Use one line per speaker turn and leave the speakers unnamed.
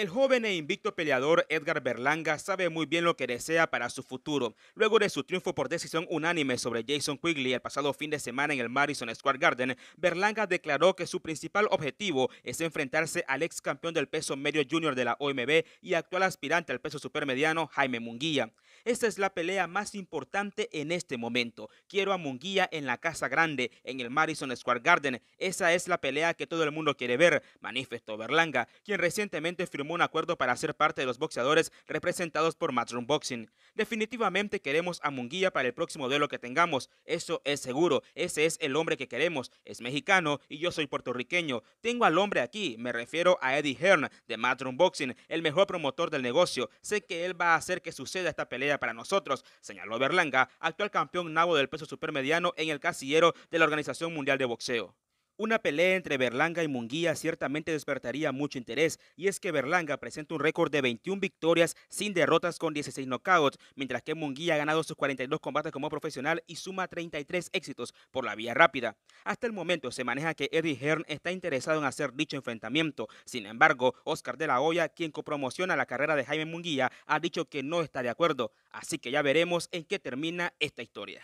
El joven e invicto peleador Edgar Berlanga sabe muy bien lo que desea para su futuro. Luego de su triunfo por decisión unánime sobre Jason Quigley el pasado fin de semana en el Madison Square Garden, Berlanga declaró que su principal objetivo es enfrentarse al ex campeón del peso medio junior de la OMB y actual aspirante al peso supermediano Jaime Munguía. Esta es la pelea más importante en este momento. Quiero a Munguía en la Casa Grande, en el Madison Square Garden. Esa es la pelea que todo el mundo quiere ver, manifestó Berlanga, quien recientemente firmó un acuerdo para ser parte de los boxeadores representados por Matchroom Boxing. Definitivamente queremos a Munguía para el próximo duelo que tengamos, eso es seguro, ese es el hombre que queremos, es mexicano y yo soy puertorriqueño. Tengo al hombre aquí, me refiero a Eddie Hearn de Matchroom Boxing, el mejor promotor del negocio. Sé que él va a hacer que suceda esta pelea para nosotros, señaló Berlanga, actual campeón nabo del peso supermediano en el casillero de la Organización Mundial de Boxeo. Una pelea entre Berlanga y Munguía ciertamente despertaría mucho interés, y es que Berlanga presenta un récord de 21 victorias sin derrotas con 16 knockouts, mientras que Munguía ha ganado sus 42 combates como profesional y suma 33 éxitos por la vía rápida. Hasta el momento se maneja que Eddie Hearn está interesado en hacer dicho enfrentamiento. Sin embargo, Oscar de la Hoya, quien copromociona la carrera de Jaime Munguía, ha dicho que no está de acuerdo, así que ya veremos en qué termina esta historia.